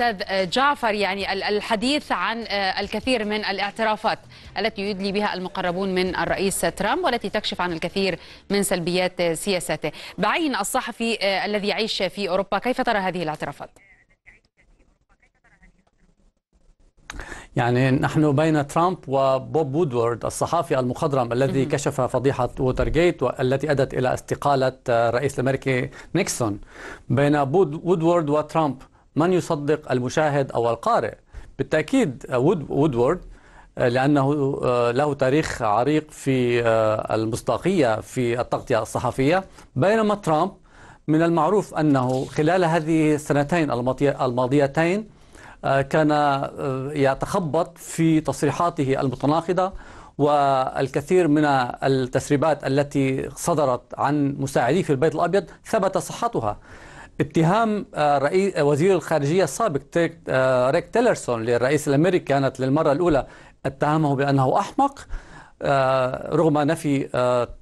استاذ جعفر يعني الحديث عن آه، الكثير من الاعترافات التي يدلي بها المقربون من الرئيس ترامب والتي تكشف عن الكثير من سلبيات سياساته بعين الصحفي آه، الذي يعيش في اوروبا كيف ترى هذه الاعترافات يعني نحن بين ترامب وبوب وودورد الصحافي المخضرم الذي كشف فضيحة ووترغيت والتي أدت إلى استقالة آه، الرئيس الأمريكي نيكسون بين وودورد وترامب من يصدق المشاهد أو القارئ بالتأكيد وود آه، وودورد آه، لأنه آه، له تاريخ عريق في المصداقية في التغطية الصحفية بينما ترامب من المعروف أنه خلال هذه السنتين الماضيتين كان يتخبط في تصريحاته المتناقضة والكثير من التسريبات التي صدرت عن مساعديه في البيت الأبيض ثبت صحتها اتهام آه، رئيس آه، وزير الخارجيه السابق آه، ريك تيلرسون للرئيس الامريكي كانت للمره الاولى اتهمه بانه احمق رغم نفي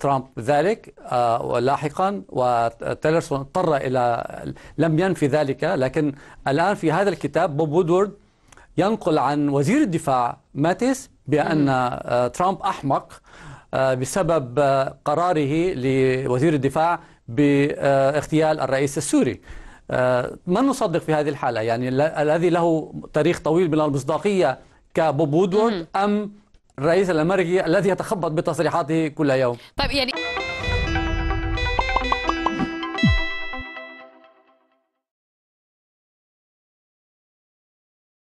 ترامب ذلك لاحقا وتيلرسون اضطر الى لم ينفي ذلك لكن الان في هذا الكتاب بوب وودورد ينقل عن وزير الدفاع ماتيس بان ترامب احمق بسبب قراره لوزير الدفاع باغتيال الرئيس السوري آه، ما نصدق في هذه الحالة يعني الذي له تاريخ طويل من المصداقية كبوب وودورد أم الرئيس الأمريكي الذي يتخبط بتصريحاته كل يوم طيب يعني